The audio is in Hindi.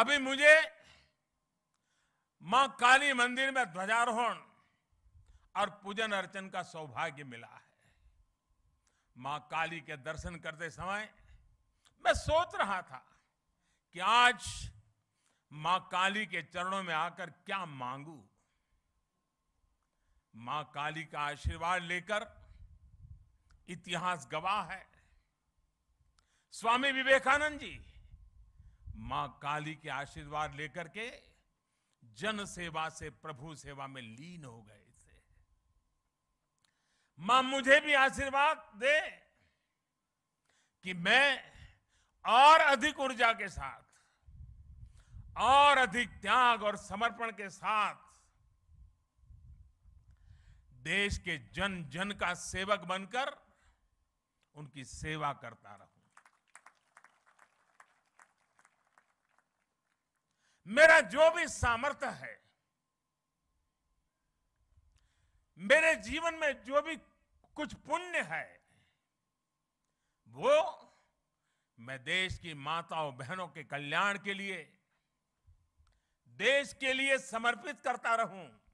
अभी मुझे मां काली मंदिर में ध्वजारोहण और पूजन अर्चन का सौभाग्य मिला है मां काली के दर्शन करते समय मैं सोच रहा था कि आज मां काली के चरणों में आकर क्या मांगू मां काली का आशीर्वाद लेकर इतिहास गवाह है स्वामी विवेकानंद जी मां काली के आशीर्वाद लेकर के जन सेवा से प्रभु सेवा में लीन हो गए थे मां मुझे भी आशीर्वाद दे कि मैं और अधिक ऊर्जा के साथ और अधिक त्याग और समर्पण के साथ देश के जन जन का सेवक बनकर उनकी सेवा करता रहूं मेरा जो भी सामर्थ्य है मेरे जीवन में जो भी कुछ पुण्य है वो मैं देश की माताओं बहनों के कल्याण के लिए देश के लिए समर्पित करता रहूं